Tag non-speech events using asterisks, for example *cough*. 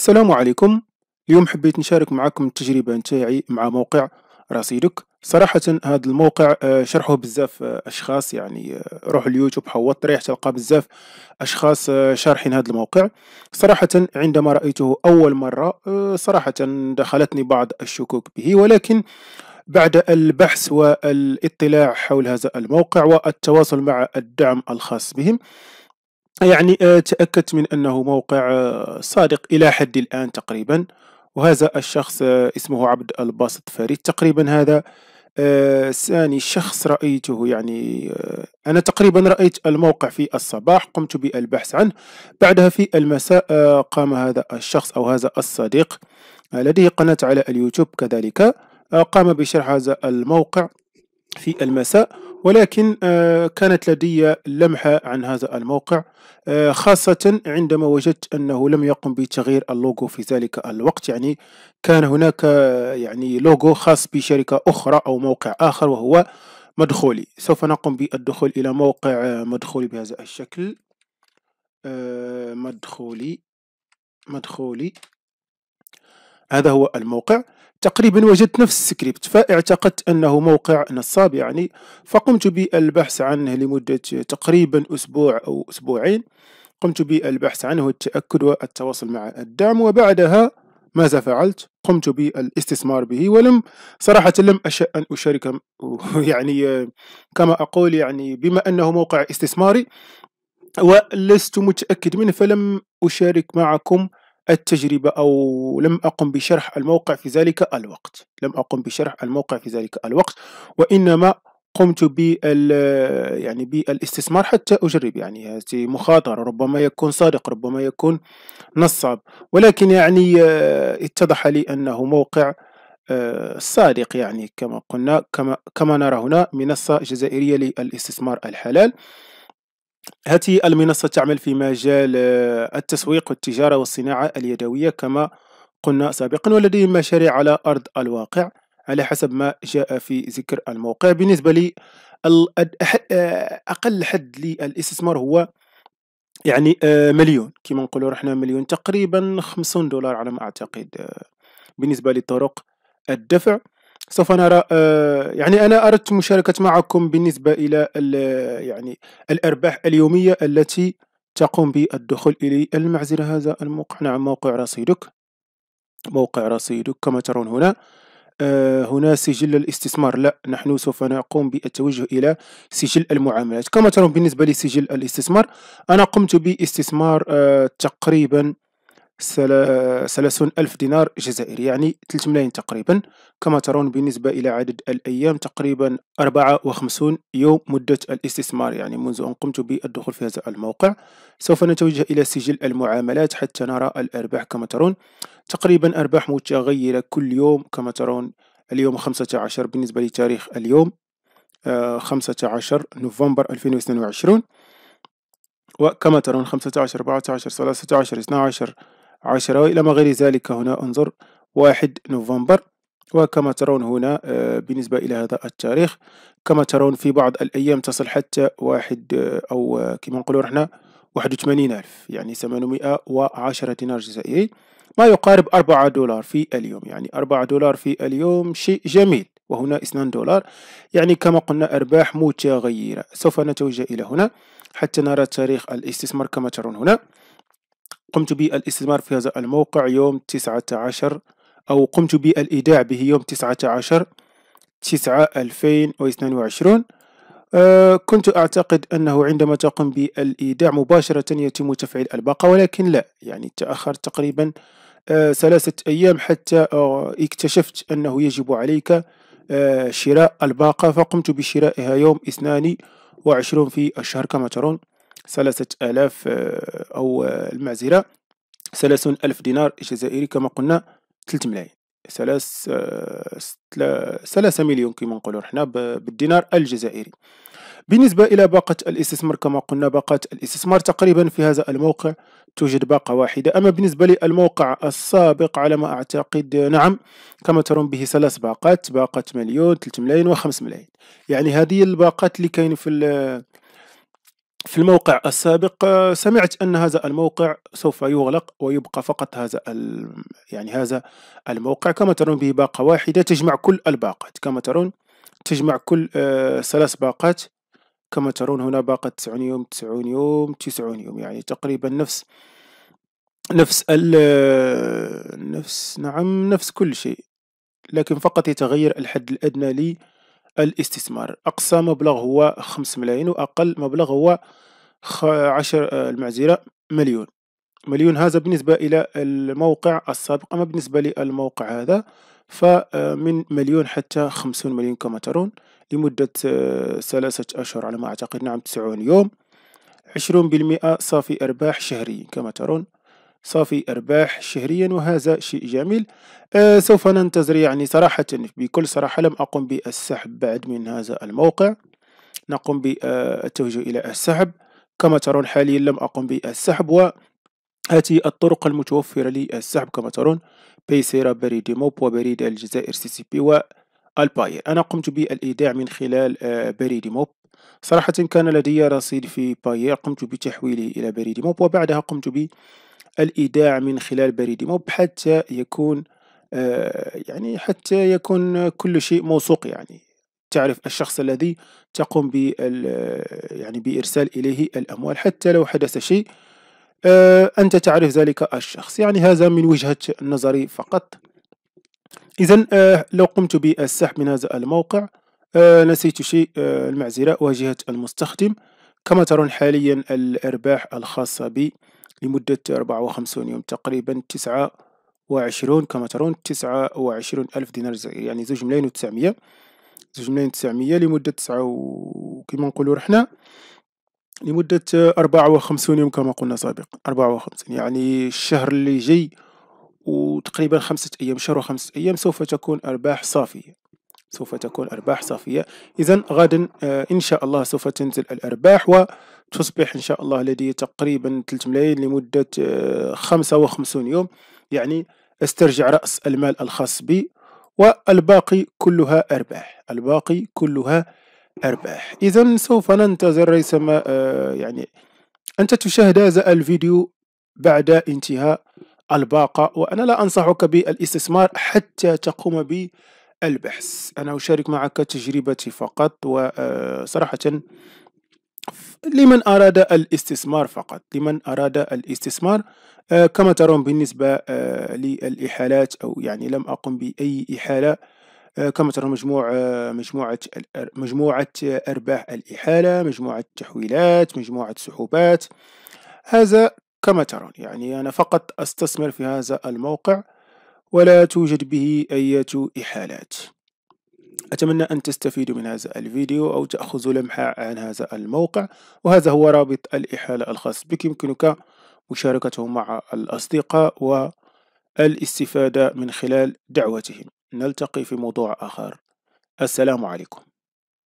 السلام عليكم اليوم حبيت نشارك معكم التجربة نتاعي مع موقع رصيدك صراحة هذا الموقع آه، شرحه آه، يعني، آه، بزاف أشخاص يعني روح اليوتيوب حوط ريح تلقى بزاف أشخاص شارحين هذا الموقع صراحة عندما رأيته أول مرة صراحة دخلتني بعض الشكوك به ولكن بعد البحث والاطلاع حول هذا الموقع والتواصل مع الدعم الخاص بهم يعني آه، تأكدت من أنه موقع آه، صادق إلى حد الآن تقريبا وهذا الشخص آه، اسمه عبد الباسط فريد تقريبا هذا ثاني شخص رأيته يعني أنا تقريبا رأيت الموقع في الصباح قمت بالبحث عنه بعدها في المساء قام هذا الشخص أو هذا الصديق لديه قناة على اليوتيوب كذلك قام بشرح هذا الموقع في المساء ولكن آه، كانت لدي لمحة عن هذا الموقع آه، خاصة عندما وجدت أنه لم يقم بتغيير اللوجو في ذلك الوقت يعني كان هناك يعني لوجو خاص بشركة أخرى أو موقع آخر وهو مدخولي سوف نقوم بالدخول إلى موقع آه، مدخولي بهذا الشكل مدخولي مدخولي هذا هو الموقع تقريبا وجدت نفس السكريبت فاعتقدت أنه موقع نصاب يعني فقمت بالبحث عنه لمدة تقريبا أسبوع أو أسبوعين قمت بالبحث عنه والتأكد والتواصل مع الدعم وبعدها ماذا فعلت؟ قمت بالاستثمار به ولم صراحة لم أشأ أن أشارك *laughs* يعني كما أقول يعني بما أنه موقع استثماري ولست متأكد منه فلم أشارك معكم التجربة أو لم أقم بشرح الموقع في ذلك الوقت لم أقم بشرح الموقع في ذلك الوقت وإنما قمت بال يعني بالاستثمار حتى اجرب يعني هذه مخاطره ربما يكون صادق ربما يكون نصاب ولكن يعني آه، اتضح لي انه موقع آه، صادق يعني كما قلنا كما كما نرى هنا منصه جزائريه للاستثمار الحلال هذه المنصة تعمل في مجال آه، التسويق والتجارة والصناعة اليدوية كما قلنا سابقا ولديهم مشاريع على أرض الواقع على حسب ما جاء في ذكر الموقع بالنسبة لي آه، أقل حد للاستثمار هو يعني آه، مليون كما نقولوا رحنا مليون تقريبا 50 دولار على ما أعتقد بالنسبة لطرق الدفع سوف نرى آه، يعني انا اردت مشاركه معكم بالنسبه الى يعني الارباح اليوميه التي تقوم بالدخول الى المعزل هذا الموقع نعم موقع رصيدك موقع رصيدك كما ترون هنا آه، هنا سجل الاستثمار لا نحن سوف نقوم بالتوجه الى سجل المعاملات كما ترون بالنسبه لسجل الاستثمار انا قمت باستثمار آه، تقريبا 30 ألف دينار جزائري يعني 3 ملايين تقريبا كما ترون بالنسبة إلى عدد الأيام تقريبا 54 يوم مدة الاستثمار يعني منذ أن قمت بالدخول في هذا الموقع سوف نتوجه إلى سجل المعاملات حتى نرى الأرباح كما ترون تقريبا أرباح متغيرة كل يوم كما ترون اليوم 15 بالنسبة لتاريخ اليوم 15 آه، نوفمبر 2022 وكما ترون 15 14 13 12 عشرة وإلى ما غير ذلك هنا انظر واحد نوفمبر وكما ترون هنا آه، بالنسبة إلى هذا التاريخ كما ترون في بعض الأيام تصل حتى واحد آه، أو آه، كما نقولوا نحن واحد وثمانين ألف يعني ثمانمائة وعشرة دينار جزائري ما يقارب أربعة دولار في اليوم يعني أربعة دولار في اليوم شيء جميل وهنا اثنان دولار يعني كما قلنا أرباح متغيرة سوف نتوجه إلى هنا حتى نرى تاريخ الاستثمار كما ترون هنا قمت بالاستثمار في هذا الموقع يوم 19 أو قمت بالإيداع به يوم 19 9 2022 أه كنت أعتقد أنه عندما تقوم بالإيداع مباشرة يتم تفعيل الباقة ولكن لا يعني تأخرت تقريبا آه، ثلاثة أيام حتى آه، اكتشفت أنه يجب عليك آه، شراء الباقة فقمت بشرائها يوم 22 في الشهر كما ترون ثلاثة آلاف آه، أو آه، المعزرة ثلاثون ألف دينار جزائري كما قلنا ثلث ملايين ثلاث آه، ثلاثة مليون كما نقولوا رحنا بالدينار الجزائري بالنسبة إلى باقة الاستثمار كما قلنا باقة الاستثمار تقريبا في هذا الموقع توجد باقة واحدة أما بالنسبة للموقع السابق على ما أعتقد نعم كما ترون به ثلاث باقات باقة مليون ثلاث ملايين وخمس ملايين يعني هذه الباقات اللي كاين في في الموقع السابق آه، سمعت أن هذا الموقع سوف يغلق ويبقى فقط هذا يعني هذا الموقع كما ترون به باقة واحدة تجمع كل الباقات كما ترون تجمع كل آه، ثلاث باقات كما ترون هنا باقة 90 يوم 90 يوم 90 يوم يعني تقريبا نفس نفس ال آه، نفس نعم نفس كل شيء لكن فقط يتغير الحد الأدنى لي الاستثمار أقصى مبلغ هو 5 ملايين وأقل مبلغ هو 10 آه، المعزرة مليون مليون هذا بالنسبة إلى الموقع السابق أما بالنسبة للموقع هذا فمن آه، مليون حتى 50 مليون كما ترون لمدة آه، ثلاثة أشهر على ما أعتقد نعم 90 يوم 20% صافي أرباح شهري كما ترون صافي أرباح شهريا وهذا شيء جميل أه سوف ننتظر يعني صراحة بكل صراحة لم أقم بالسحب بعد من هذا الموقع نقوم بالتوجه إلى السحب كما ترون حاليا لم أقم بالسحب و الطرق المتوفرة للسحب كما ترون بيسيرا بريد موب وبريد الجزائر سي سي بي والباير أنا قمت بالإيداع من خلال آه، بريد موب صراحة كان لدي رصيد في باير قمت بتحويله إلى بريد موب وبعدها قمت ب الإيداع من خلال بريد موب حتى يكون آه، يعني حتى يكون كل شيء موثوق يعني تعرف الشخص الذي تقوم ب يعني بإرسال إليه الأموال حتى لو حدث شيء آه، أنت تعرف ذلك الشخص يعني هذا من وجهة نظري فقط إذا آه، لو قمت بالسحب من هذا الموقع نسيت شيء المعزرة واجهة المستخدم كما ترون حاليا الأرباح الخاصة بي لمدة 54 يوم تقريبا 29 كما ترون 29 ألف دينار جزائري يعني زوج ملايين وتسعمية زوج ملايين وتسعمية لمدة تسعة وكما نقولوا رحنا لمدة 54 يوم كما قلنا سابقا 54 يعني الشهر اللي جاي وتقريبا خمسة أيام شهر وخمسة أيام سوف تكون أرباح صافية سوف تكون أرباح صافية إذا غدا آه، إن شاء الله سوف تنزل الأرباح وتصبح إن شاء الله لدي تقريبا 3 ملايين لمدة 55 آه، يوم يعني استرجع رأس المال الخاص بي والباقي كلها أرباح الباقي كلها أرباح إذا سوف ننتظر ريثما آه، يعني أنت تشاهد هذا الفيديو بعد انتهاء الباقة وأنا لا أنصحك بالاستثمار حتى تقوم به البحث أنا أشارك معك تجربتي فقط وصراحة آه، لمن أراد الاستثمار فقط لمن أراد الاستثمار آه، كما ترون بالنسبة آه، للإحالات أو يعني لم أقم بأي إحالة كما ترون مجموع مجموعة مجموعة أرباح الإحالة مجموعة تحويلات مجموعة سحوبات هذا كما ترون يعني أنا فقط أستثمر في هذا الموقع ولا توجد به أي إحالات أتمنى أن تستفيدوا من هذا الفيديو أو تأخذوا لمحة عن هذا الموقع وهذا هو رابط الإحالة الخاص بك يمكنك مشاركته مع الأصدقاء والاستفادة من خلال دعوتهم نلتقي في موضوع آخر السلام عليكم